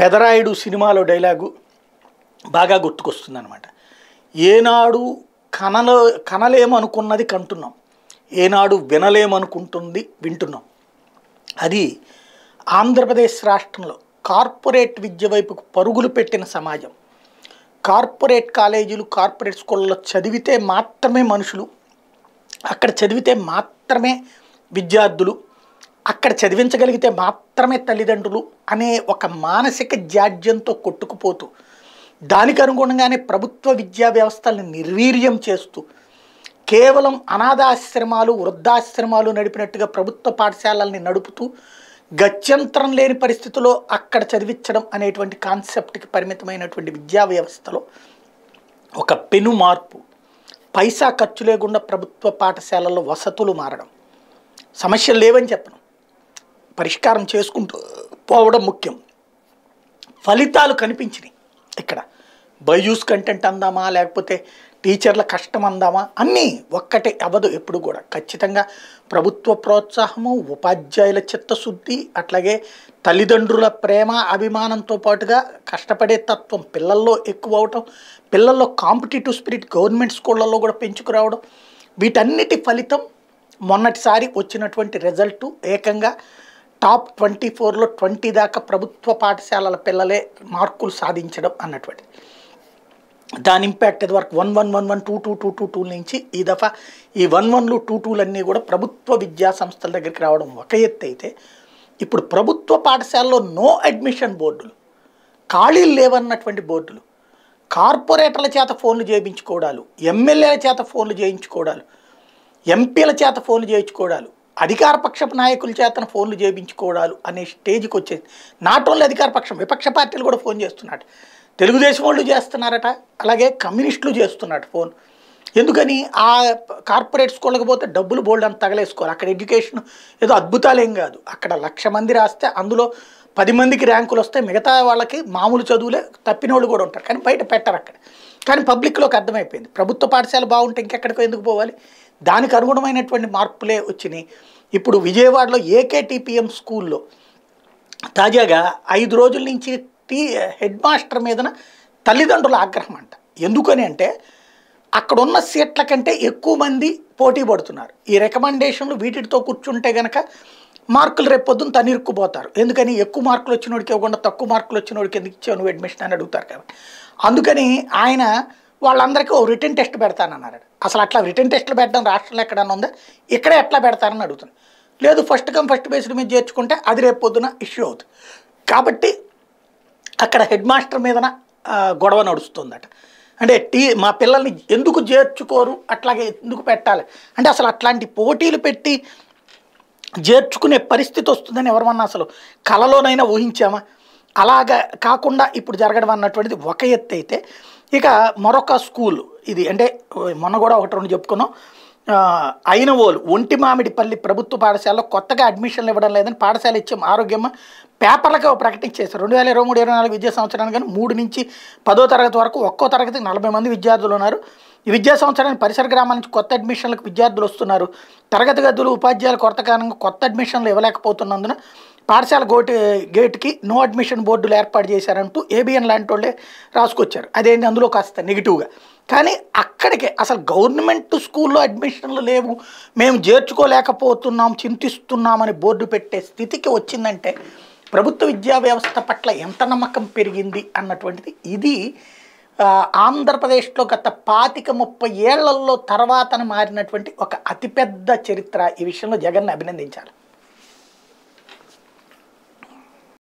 పెదరాయుడు సినిమాలో డైలాగు బాగా గుర్తుకొస్తుంది అనమాట ఏనాడు కనలో కనలేమనుకున్నది కంటున్నాం ఏనాడు వినలేమనుకుంటుంది వింటున్నాం అది ఆంధ్రప్రదేశ్ రాష్ట్రంలో కార్పొరేట్ విద్య వైపుకు పరుగులు పెట్టిన సమాజం కార్పొరేట్ కాలేజీలు కార్పొరేట్ స్కూళ్ళలో చదివితే మాత్రమే మనుషులు అక్కడ చదివితే మాత్రమే విద్యార్థులు అక్కడ చదివించగలిగితే మాత్రమే తల్లిదండ్రులు అనే ఒక మానసిక జాడ్యంతో కొట్టుకుపోతూ దానికి అనుగుణంగానే ప్రభుత్వ విద్యా వ్యవస్థలను నిర్వీర్యం చేస్తూ కేవలం అనాథాశ్రమాలు వృద్ధాశ్రమాలు నడిపినట్టుగా ప్రభుత్వ పాఠశాలల్ని నడుపుతూ గత్యంతరం లేని పరిస్థితిలో అక్కడ చదివించడం అనేటువంటి కాన్సెప్ట్కి పరిమితమైనటువంటి విద్యా వ్యవస్థలో ఒక పెను మార్పు పైసా ఖర్చు లేకుండా ప్రభుత్వ పాఠశాలల్లో వసతులు మారడం సమస్యలు లేవని చెప్పను పరిష్కారం చేసుకుంటూ పోవడం ముఖ్యం ఫలితాలు కనిపించినాయి ఇక్కడ బయూస్ కంటెంట్ అందామా లేకపోతే టీచర్ల కష్టం అందామా అన్నీ ఒక్కటే అవ్వదు ఎప్పుడు కూడా ఖచ్చితంగా ప్రభుత్వ ప్రోత్సాహము ఉపాధ్యాయుల చిత్తశుద్ధి అట్లాగే తల్లిదండ్రుల ప్రేమ అభిమానంతో పాటుగా కష్టపడే తత్వం పిల్లల్లో ఎక్కువ అవటం పిల్లల్లో కాంపిటేటివ్ స్పిరిట్ గవర్నమెంట్ స్కూళ్ళల్లో కూడా పెంచుకురావడం వీటన్నిటి ఫలితం మొన్నటిసారి వచ్చినటువంటి రిజల్టు ఏకంగా టాప్ ట్వంటీ ఫోర్లో ట్వంటీ దాకా ప్రభుత్వ పాఠశాలల పిల్లలే మార్కులు సాధించడం అన్నటువంటి దాని ఇంపాక్ట్ ఇది వరకు one one one one two two two two two నుంచి ఈ దఫా ఈ వన్ వన్లు టూ టూలన్నీ కూడా ప్రభుత్వ విద్యా సంస్థల దగ్గరికి రావడం ఒక ఎత్తు అయితే ఇప్పుడు ప్రభుత్వ పాఠశాలలో నో అడ్మిషన్ బోర్డులు ఖాళీలు లేవన్నటువంటి బోర్డులు కార్పొరేటర్ల చేత ఫోన్లు చేయించుకోవడాలు ఎమ్మెల్యేల చేత ఫోన్లు చేయించుకోవడాలు ఎంపీల చేత ఫోన్లు చేయించుకోవడాలు అధికారపక్షపు నాయకుల చేతన ఫోన్లు చేయించుకోవడాలు అనే స్టేజ్కి వచ్చేది నాట్ ఓన్లీ అధికారపక్షం విపక్ష పార్టీలు కూడా ఫోన్ చేస్తున్నాడు తెలుగుదేశం వాళ్ళు చేస్తున్నారట అలాగే కమ్యూనిస్టులు చేస్తున్నాడు ఫోన్ ఎందుకని ఆ కార్పొరేట్ స్కూళ్ళకి పోతే డబ్బులు బోల్డ్ అంత తగలేసుకోవాలి అక్కడ ఎడ్యుకేషన్ ఏదో అద్భుతాలేం కాదు అక్కడ లక్ష మంది రాస్తే అందులో పది మందికి ర్యాంకులు వస్తే మిగతా వాళ్ళకి మామూలు చదువులే తప్పినోళ్ళు కూడా ఉంటారు కానీ బయట పెట్టరు అక్కడ కానీ పబ్లిక్లోకి అర్థమైపోయింది ప్రభుత్వ పాఠశాల బాగుంటే ఇంకెక్కడికో ఎందుకు పోవాలి దానికి అనుగుణమైనటువంటి మార్పులే వచ్చినాయి ఇప్పుడు విజయవాడలో ఏకేటీపీఎం స్కూల్లో తాజాగా ఐదు రోజుల నుంచి టీ హెడ్ మాస్టర్ మీదన తల్లిదండ్రుల ఆగ్రహం అంట ఎందుకని అంటే అక్కడున్న సీట్ల కంటే ఎక్కువ మంది పోటీ పడుతున్నారు ఈ రికమెండేషన్లు వీటితో కూర్చుంటే గనక మార్కులు రేపొద్దున తనిరుక్కుపోతారు ఎందుకని ఎక్కువ మార్కులు వచ్చినోడికి ఇవ్వకుండా తక్కువ మార్కులు వచ్చినోడికి ఎందుకు ఇచ్చావు నువ్వు అడ్మిషన్ అని అడుగుతారు కాబట్టి అందుకని ఆయన వాళ్ళందరికీ ఓ రిటర్న్ టెస్ట్ పెడతానన్నారు అసలు అట్లా రిటర్న్ టెస్ట్లు పెట్టడం రాష్ట్రంలో ఎక్కడన్నా ఉందా ఇక్కడే ఎట్లా పెడతారని అడుగుతుంది లేదు ఫస్ట్ కమ్ ఫస్ట్ బేస్డ్ మీద చేర్చుకుంటే అది రేపు పొద్దున ఇష్యూ అవుతుంది కాబట్టి అక్కడ హెడ్ మాస్టర్ మీదన గొడవ నడుస్తుందట అంటే టీ మా పిల్లల్ని ఎందుకు చేర్చుకోరు అట్లాగే ఎందుకు పెట్టాలి అంటే అసలు అట్లాంటి పోటీలు పెట్టి చేర్చుకునే పరిస్థితి వస్తుందని ఎవరమన్నా అసలు కలలోనైనా ఊహించామా అలాగా కాకుండా ఇప్పుడు జరగడం అన్నటువంటిది ఒక ఎత్తు అయితే ఇక మరొక స్కూల్ ఇది అంటే మొన్న కూడా ఒకటి రెండు చెప్పుకున్నాం అయినవోలు ఒంటి మామిడిపల్లి ప్రభుత్వ పాఠశాలలో కొత్తగా అడ్మిషన్లు ఇవ్వడం లేదని పాఠశాల ఇచ్చే ఆరోగ్యం పేపర్లకు ప్రకటించేశారు రెండు వేల ఇరవై మూడు ఇరవై నాలుగు విద్యా సంవత్సరానికి కానీ మూడు నుంచి పదో తరగతి వరకు ఒక్కో తరగతికి నలభై మంది విద్యార్థులు ఉన్నారు ఈ విద్యా సంవత్సరానికి పరిసర గ్రామాల నుంచి కొత్త అడ్మిషన్లకు విద్యార్థులు వస్తున్నారు తరగతి గదులు ఉపాధ్యాయులు కొరత కారణంగా కొత్త అడ్మిషన్లు ఇవ్వలేకపోతున్నందున పాఠశాల గోట్ గేట్కి నో అడ్మిషన్ బోర్డులు ఏర్పాటు చేశారంటూ ఏబిఎన్ లాంటి వాళ్ళే రాసుకొచ్చారు అదేంటి అందులో కాస్త నెగిటివ్గా కానీ అక్కడికే అసలు గవర్నమెంట్ స్కూల్లో అడ్మిషన్లు లేవు మేము చేర్చుకోలేకపోతున్నాం చింతిస్తున్నామని బోర్డు పెట్టే స్థితికి వచ్చిందంటే ప్రభుత్వ విద్యా వ్యవస్థ పట్ల ఎంత నమ్మకం పెరిగింది అన్నటువంటిది ఇది ఆంధ్రప్రదేశ్లో గత పాతిక ముప్పై ఏళ్లలో తర్వాతన మారినటువంటి ఒక అతిపెద్ద చరిత్ర ఈ విషయంలో జగన్ అభినందించాలి